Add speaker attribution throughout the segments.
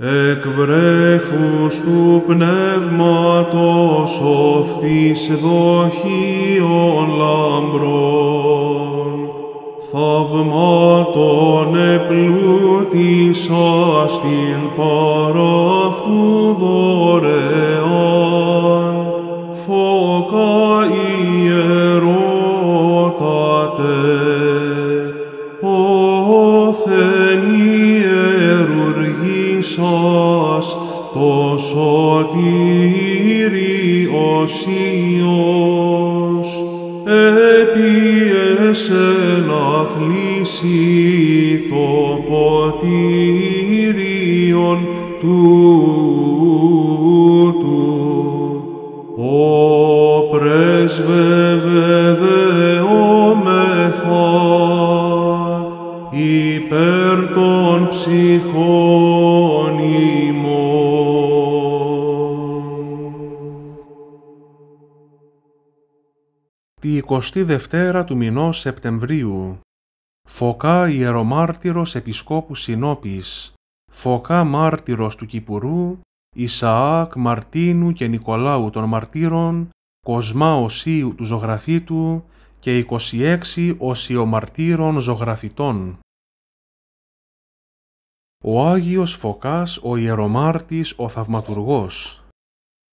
Speaker 1: Εκ βρέφους του πνεύματος οφθείς δοχείων λαμπρών, θαυμάτων επλούτησα στην παράθου να θλίση το ποτήριον τούτου. Ο πρέσβευε δεόμεθα υπέρ των ψυχών
Speaker 2: τη 22 του μηνός Σεπτεμβρίου. Φωκά ιερομάρτυρος επισκόπου Σινόπης. Φωκά μάρτυρος του Κυπουρού, Ισαάκ Μαρτίνου και Νικολάου των Μαρτύρων, Κοσμά Οσίου του Ζωγραφίτου και 26 Οσιομαρτύρων Ζωγραφιτών. Ο Άγιος Φωκάς, ο Ιερομάρτης, ο Θαυματουργός.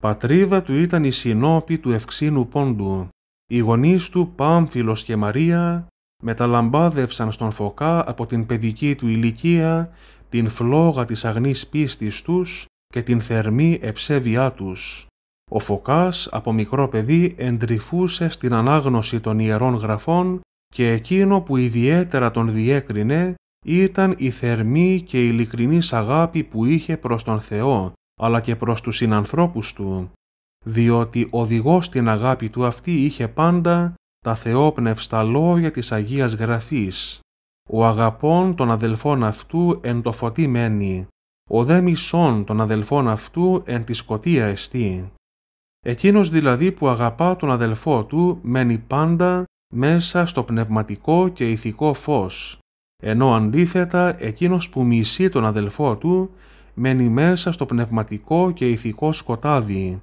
Speaker 2: Πατρίδα του ήταν η Συνόπη του Ευξήνου Πόντου οι γονείς του Πάμφυλος και Μαρία μεταλαμπάδευσαν στον Φωκά από την παιδική του ηλικία την φλόγα της αγνής πίστης τους και την θερμή ευσέβειά τους. Ο Φωκάς από μικρό παιδί εντρυφούσε στην ανάγνωση των Ιερών Γραφών και εκείνο που ιδιαίτερα τον διέκρινε ήταν η θερμή και ειλικρινής αγάπη που είχε προς τον Θεό αλλά και προς τους συνανθρώπους του διότι οδηγός στην αγάπη του αυτή είχε πάντα τα θεόπνευστα λόγια της Αγίας Γραφής. Ο αγαπών των αδελφών αυτού εν το φωτί μένει, ο δε μισών των αδελφών αυτού εν τη σκοτία εστί. Εκείνος δηλαδή που αγαπά τον αδελφό του μένει πάντα μέσα στο πνευματικό και ηθικό φως, ενώ αντίθετα εκείνος που μισεί τον αδελφό του μένει μέσα στο πνευματικό και ηθικό σκοτάδι,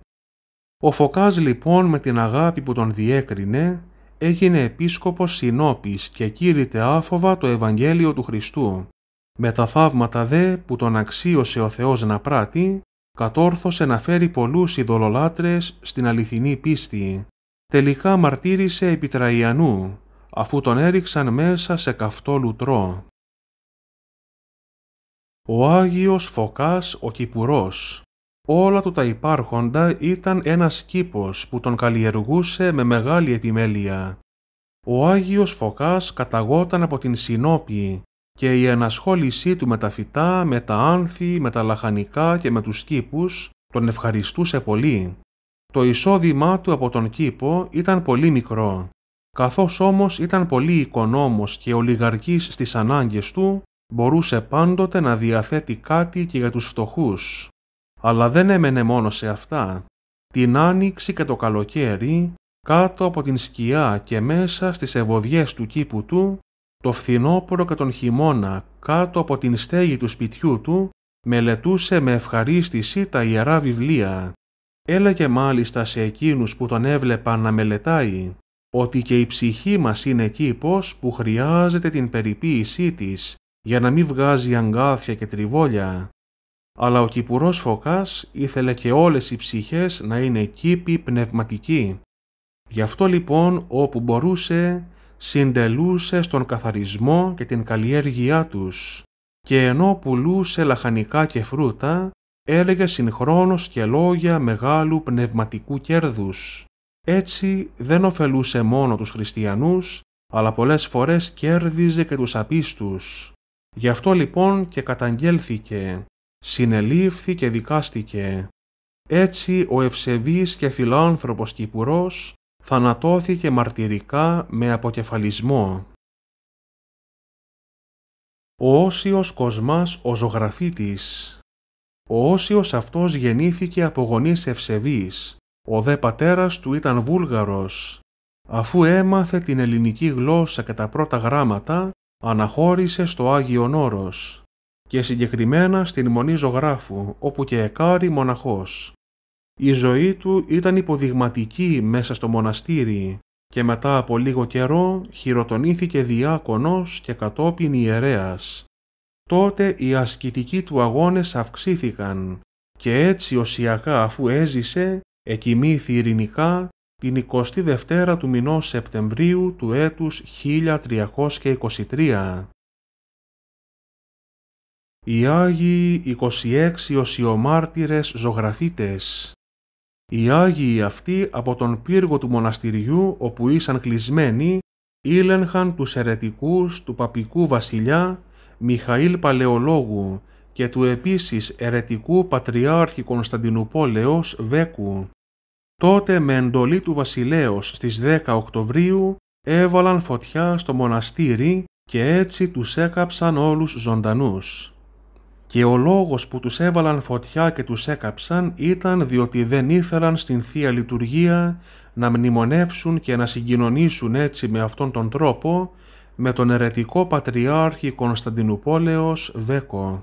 Speaker 2: ο Φωκάς λοιπόν με την αγάπη που τον διέκρινε έγινε επίσκοπος συνόπης και κήρυτε άφοβα το Ευαγγέλιο του Χριστού. Με τα θαύματα δε που τον αξίωσε ο Θεός να πράττει, κατόρθωσε να φέρει πολλούς ειδωλολάτρες στην αληθινή πίστη. Τελικά μαρτύρησε επί αφού τον έριξαν μέσα σε καυτό λουτρό. Ο Άγιος Φωκάς ο Κυπουρός Όλα του τα υπάρχοντα ήταν ένας κήπος που τον καλλιεργούσε με μεγάλη επιμέλεια. Ο Άγιος Φωκάς καταγόταν από την Σινόπη και η ενασχόλησή του με τα φυτά, με τα άνθη, με τα λαχανικά και με τους κήπους τον ευχαριστούσε πολύ. Το εισόδημά του από τον κήπο ήταν πολύ μικρό. Καθώς όμως ήταν πολύ οικονόμος και ολιγαρκής στις ανάγκες του, μπορούσε πάντοτε να διαθέτει κάτι και για τους φτωχούς αλλά δεν έμενε μόνο σε αυτά. Την άνοιξη και το καλοκαίρι, κάτω από την σκιά και μέσα στις ευωδιές του κήπου του, το φθινόπωρο και τον χειμώνα κάτω από την στέγη του σπιτιού του, μελετούσε με ευχαρίστηση τα Ιερά Βιβλία. Έλεγε μάλιστα σε εκείνους που τον έβλεπαν να μελετάει, ότι και η ψυχή μας είναι κήπος που χρειάζεται την περιποίησή της, για να μην βγάζει αγκάθια και τριβόλια, αλλά ο κυπουρός Φωκάς ήθελε και όλες οι ψυχές να είναι κήποι πνευματικοί. Γι' αυτό λοιπόν όπου μπορούσε συντελούσε στον καθαρισμό και την καλλιέργειά τους και ενώ πουλούσε λαχανικά και φρούτα έλεγε συγχρόνως και λόγια μεγάλου πνευματικού κέρδους. Έτσι δεν ωφελούσε μόνο τους χριστιανούς, αλλά πολλές φορές κέρδιζε και τους απίστους. Γι' αυτό λοιπόν και καταγγέλθηκε συνελήφθη και δικάστηκε. Έτσι ο ευσεβής και φιλάνθρωπος Κυπουρός θανατώθηκε μαρτυρικά με αποκεφαλισμό. Ο Όσιος Κοσμάς ο Ζωγραφίτης Ο Όσιος αυτός γεννήθηκε από γονείς Ο δε πατέρας του ήταν Βούλγαρος. Αφού έμαθε την ελληνική γλώσσα και τα πρώτα γράμματα, αναχώρησε στο Άγιο Όρος και συγκεκριμένα στην Μονή Ζωγράφου, όπου και εκάρι μοναχός. Η ζωή του ήταν υποδειγματική μέσα στο μοναστήρι και μετά από λίγο καιρό χειροτονήθηκε διάκονος και κατόπιν ιερέας. Τότε οι ασκητικοί του αγώνες αυξήθηκαν και έτσι οσιακά αφού έζησε, εκοιμήθη ειρηνικά την 22η του μηνός Σεπτεμβρίου του έτους 1323 οι Άγιοι 26 οσιομάρτυρες ζωγραφίτες. Οι Άγιοι αυτοί από τον πύργο του μοναστηριού όπου ήσαν κλεισμένοι ήλεγχαν τους ερετικούς του παπικού βασιλιά Μιχαήλ Παλαιολόγου και του επίσης ερετικού Πατριάρχη Κωνσταντινούπολεως Βέκου. Τότε με εντολή του βασιλέως στις 10 Οκτωβρίου έβαλαν φωτιά στο μοναστήρι και έτσι τους έκαψαν όλους ζωντανούς και ο λόγος που τους έβαλαν φωτιά και τους έκαψαν ήταν διότι δεν ήθελαν στην Θεία Λειτουργία να μνημονεύσουν και να συγκοινωνήσουν έτσι με αυτόν τον τρόπο με τον ερετικό Πατριάρχη Κωνσταντινούπολεος Βέκο.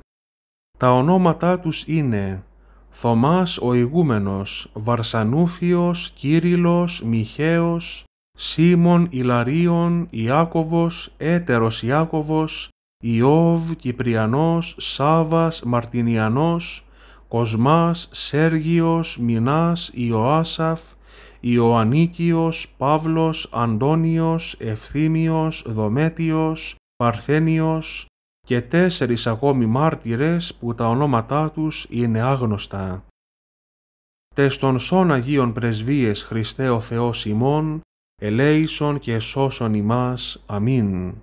Speaker 2: Τα ονόματά τους είναι Θωμάς ο Ηγούμενος, Βαρσανούφιος, Κύριλος, Μιχαίος, Σίμων Ιλαρίων, Ιάκωβος, Έτερος Ιάκωβος, Ιώβ, Κυπριανός, Σάβας, Μαρτινιανός, Κοσμάς, Σέργιος, Μινάς, Ιωάσαφ, Ιωαννίκιος, Παύλος, Αντώνιος, Ευθύμιος, Δομέτιος, Παρθένιος και τέσσερις ακόμη μάρτυρες που τα ονόματά τους είναι άγνωστα. των σών Αγίων Πρεσβείες Χριστέ ο Θεός ημών, ελέησον και σώσον ημάς. Αμήν.